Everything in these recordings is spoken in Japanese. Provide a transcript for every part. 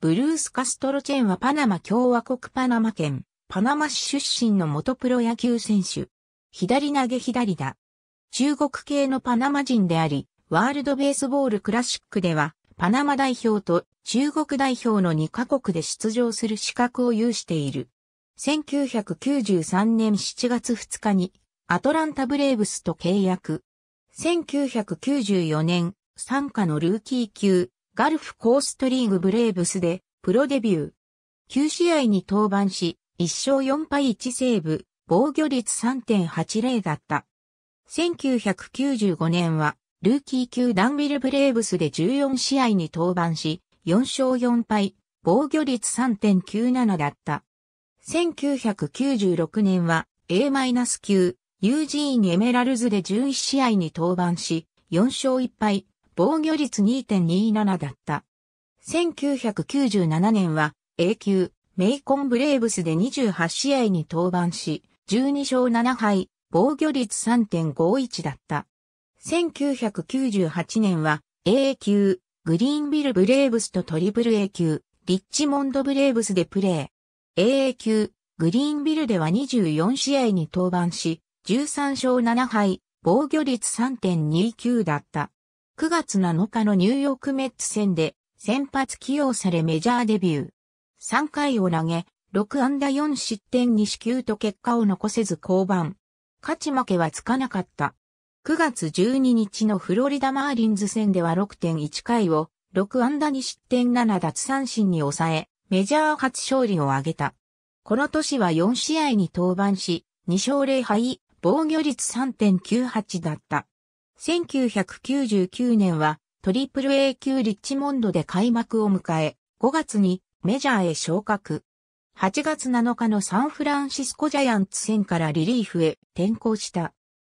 ブルース・カストロチェンはパナマ共和国パナマ県、パナマ市出身の元プロ野球選手。左投げ左打。中国系のパナマ人であり、ワールドベースボールクラシックでは、パナマ代表と中国代表の2カ国で出場する資格を有している。1993年7月2日にアトランタブレーブスと契約。1994年、参加のルーキー級ガルフコーストリーグブレーブスでプロデビュー。9試合に登板し、1勝4敗1セーブ、防御率3.80だった。1995年は、ルーキー級ダンビル・ブレーブスで14試合に登板し、4勝4敗、防御率3.97だった。1996年は A-9、ユージーン・エメラルズで11試合に登板し、4勝1敗、防御率2.27だった。1997年は A 級メイコンブレーブスで28試合に登板し、12勝7敗、防御率3.51だった。1998年は A 級グリーンビルブレーブスとトリプル A 級リッチモンドブレーブスでプレー。AA 級グリーンビルでは24試合に登板し、13勝7敗、防御率3.29だった。9月7日のニューヨークメッツ戦で先発起用されメジャーデビュー。3回を投げ、6安打4失点2死球と結果を残せず降板。勝ち負けはつかなかった。9月12日のフロリダマーリンズ戦では6.1回を6安打2失点7奪三振に抑え、メジャー初勝利を挙げた。この年は4試合に登板し、2勝0敗、防御率3.98だった。1999年はトリプル A 級リッチモンドで開幕を迎え、5月にメジャーへ昇格。8月7日のサンフランシスコジャイアンツ戦からリリーフへ転向した。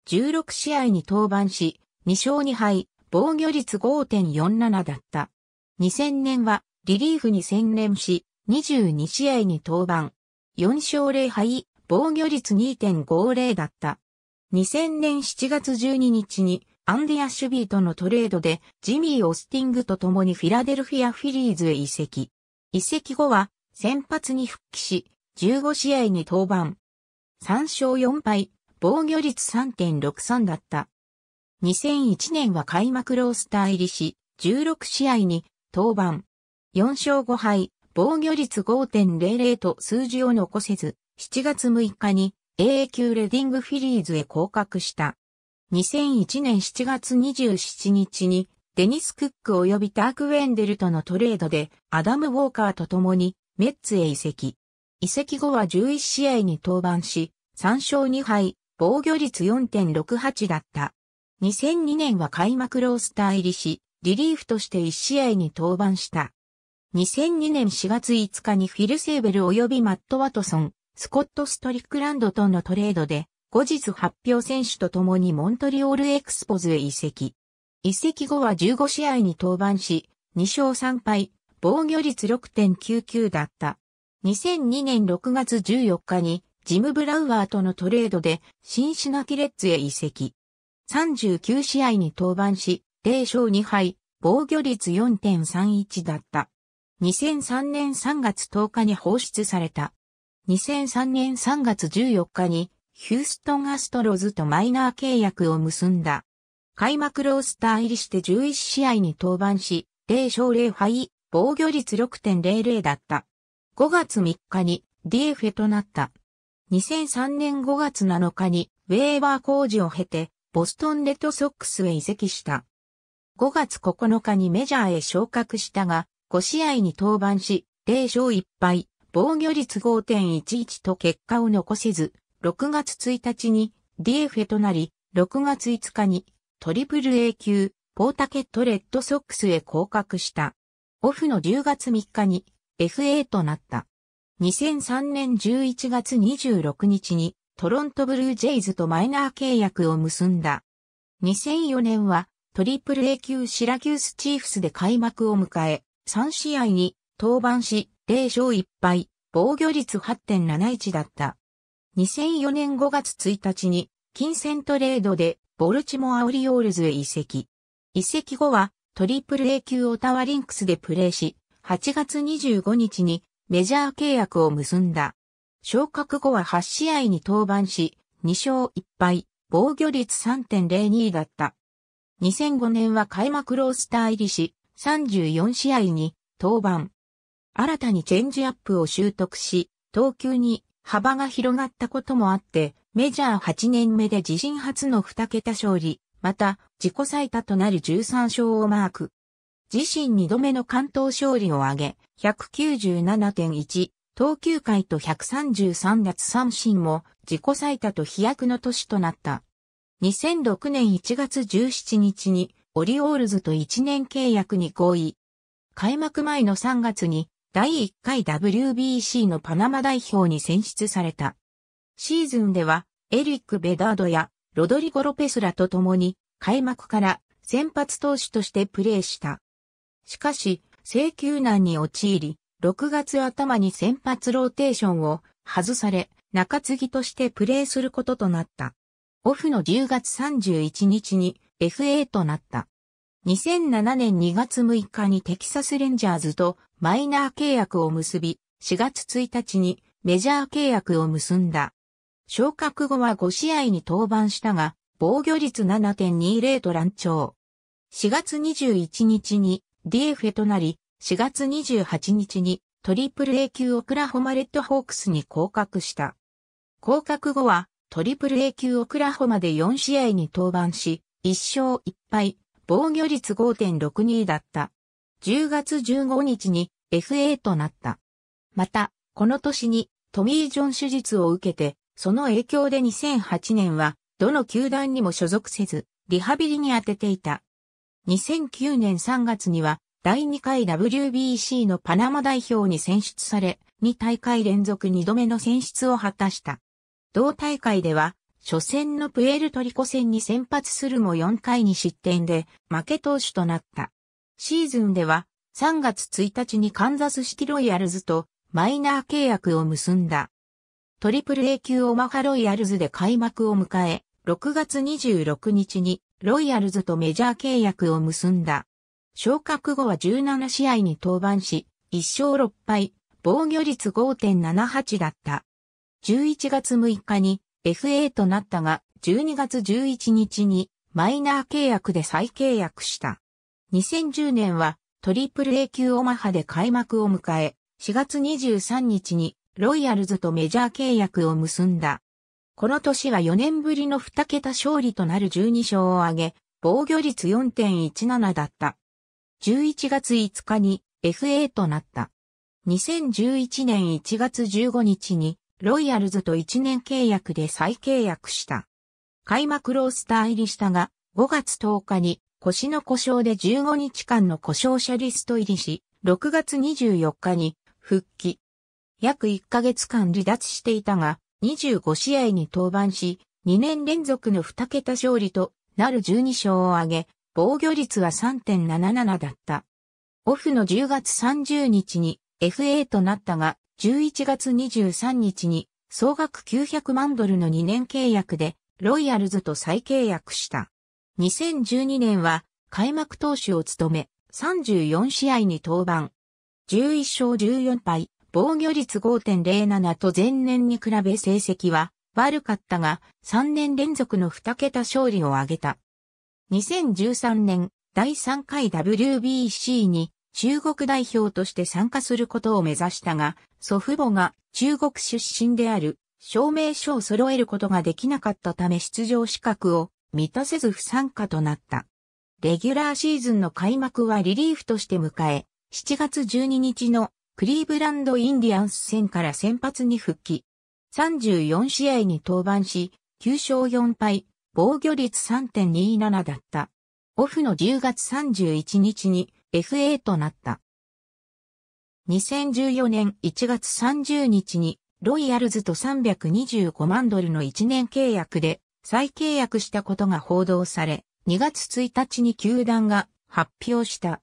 16試合に登板し、2勝2敗、防御率5.47だった。2000年はリリーフに専念し、22試合に登板。4勝0敗、防御率2.50だった。2000年7月12日にアンディ・アシュビーとのトレードで、ジミー・オスティングと共にフィラデルフィア・フィリーズへ移籍。移籍後は、先発に復帰し、15試合に登板。3勝4敗、防御率3.63だった。2001年は開幕ロースター入りし、16試合に登板。4勝5敗、防御率5.00と数字を残せず、7月6日に AA 級レディングフィリーズへ降格した。2001年7月27日にデニス・クック及びターク・ウェンデルとのトレードでアダム・ウォーカーと共にメッツへ移籍。移籍後は11試合に登板し、3勝2敗、防御率4.68だった。2002年は開幕ロースター入りし、リリーフとして1試合に登板した。2002年4月5日にフィル・セーベル及びマット・ワトソン、スコット・ストリックランドとのトレードで後日発表選手と共にモントリオールエクスポズへ移籍。移籍後は15試合に登板し、2勝3敗、防御率6.99だった。2002年6月14日にジム・ブラウアーとのトレードでシンシナキレッツへ移籍。39試合に登板し、0勝2敗、防御率4.31だった。2003年3月10日に放出された。2003年3月14日にヒューストンアストロズとマイナー契約を結んだ。開幕ロースター入りして11試合に登板し、0勝0敗、防御率6.00だった。5月3日に DF となった。2003年5月7日にウェーバー工事を経て、ボストンレッドソックスへ移籍した。5月9日にメジャーへ昇格したが、5試合に登板し、0勝1敗、防御率5.11と結果を残せず、6月1日に d f ェとなり、6月5日にトリプル A 級ポータケットレッドソックスへ降格した。オフの10月3日に FA となった。2003年11月26日にトロントブルージェイズとマイナー契約を結んだ。2004年はトリプル A 級シラキュースチーフスで開幕を迎え、3試合に登板し、0勝1敗、防御率8.71だった。2004年5月1日に金銭トレードでボルチモアオリオールズへ移籍。移籍後はトリプル A 級オタワリンクスでプレーし、8月25日にメジャー契約を結んだ。昇格後は8試合に登板し、2勝1敗、防御率3.02だった。2005年は開幕ロースター入りし、34試合に登板。新たにチェンジアップを習得し、投球に幅が広がったこともあって、メジャー8年目で自身初の2桁勝利、また自己最多となる13勝をマーク。自身2度目の関東勝利を挙げ、197.1、投球回と133奪三振も自己最多と飛躍の年となった。2006年1月17日にオリオールズと1年契約に合意。開幕前の3月に第1回 WBC のパナマ代表に選出された。シーズンでは、エリック・ベダードやロドリゴ・ロペスらと共に、開幕から先発投手としてプレーした。しかし、請求難に陥り、6月頭に先発ローテーションを外され、中継ぎとしてプレーすることとなった。オフの10月31日に FA となった。2007年2月6日にテキサスレンジャーズとマイナー契約を結び、4月1日にメジャー契約を結んだ。昇格後は5試合に登板したが、防御率7.20と乱調。4月21日に DF となり、4月28日にトリプル A 級オクラホマレッドホークスに降格した。降格後はトリプル A 級オクラホマで4試合に登板し、1勝1敗、防御率5.62だった。10月15日に FA となった。また、この年にトミー・ジョン手術を受けて、その影響で2008年は、どの球団にも所属せず、リハビリに当てていた。2009年3月には、第2回 WBC のパナマ代表に選出され、2大会連続2度目の選出を果たした。同大会では、初戦のプエルトリコ戦に先発するも4回に失点で負け投手となった。シーズンでは3月1日にカンザスシティロイヤルズとマイナー契約を結んだ。トリプル A 級オマハロイヤルズで開幕を迎え、6月26日にロイヤルズとメジャー契約を結んだ。昇格後は17試合に登板し、1勝6敗、防御率5.78だった。11月6日に FA となったが、12月11日にマイナー契約で再契約した。2010年はトリプル A 級オマハで開幕を迎え、4月23日にロイヤルズとメジャー契約を結んだ。この年は4年ぶりの2桁勝利となる12勝を挙げ、防御率4.17だった。11月5日に FA となった。2011年1月15日にロイヤルズと1年契約で再契約した。開幕ロースター入りしたが、5月10日に腰の故障で15日間の故障者リスト入りし、6月24日に復帰。約1ヶ月間離脱していたが、25試合に登板し、2年連続の2桁勝利となる12勝を挙げ、防御率は3.77だった。オフの10月30日に FA となったが、11月23日に総額900万ドルの2年契約でロイヤルズと再契約した。2012年は開幕投手を務め34試合に登板。11勝14敗、防御率5.07と前年に比べ成績は悪かったが3年連続の2桁勝利を挙げた。2013年第3回 WBC に中国代表として参加することを目指したが、祖父母が中国出身である証明書を揃えることができなかったため出場資格を満たせず不参加となった。レギュラーシーズンの開幕はリリーフとして迎え、7月12日のクリーブランドインディアンス戦から先発に復帰。34試合に登板し、9勝4敗、防御率3.27だった。オフの10月31日に FA となった。2014年1月30日にロイヤルズと325万ドルの1年契約で再契約したことが報道され、2月1日に球団が発表した。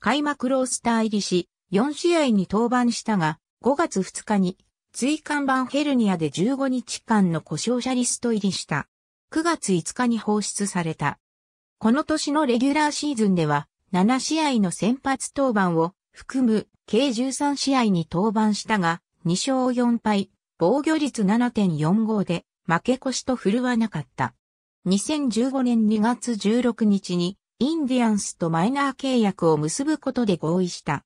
開幕ロースター入りし、4試合に登板したが、5月2日に椎間板ヘルニアで15日間の故障者リスト入りした。9月5日に放出された。この年のレギュラーシーズンでは、7試合の先発登板を含む計13試合に登板したが、2勝4敗、防御率7.45で負け越しと振るわなかった。2015年2月16日にインディアンスとマイナー契約を結ぶことで合意した。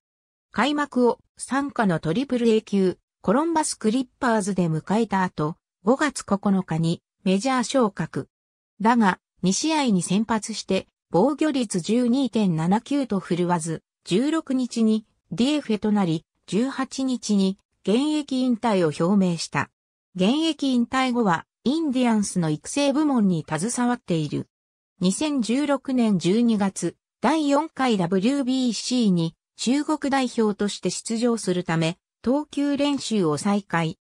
開幕を参加のトリプル A 級コロンバスクリッパーズで迎えた後、5月9日にメジャー昇格。だが、2試合に先発して防御率12.79と振るわず、16日に d f となり、18日に現役引退を表明した。現役引退後は、インディアンスの育成部門に携わっている。2016年12月、第4回 WBC に中国代表として出場するため、投球練習を再開。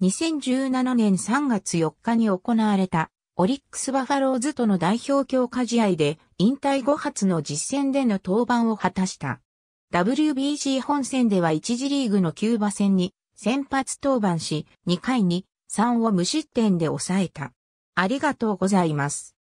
2017年3月4日に行われたオリックスバファローズとの代表強化試合で引退後初の実戦での登板を果たした。WBC 本戦では1次リーグのキューバ戦に先発登板し、2回に3を無失点で抑えた。ありがとうございます。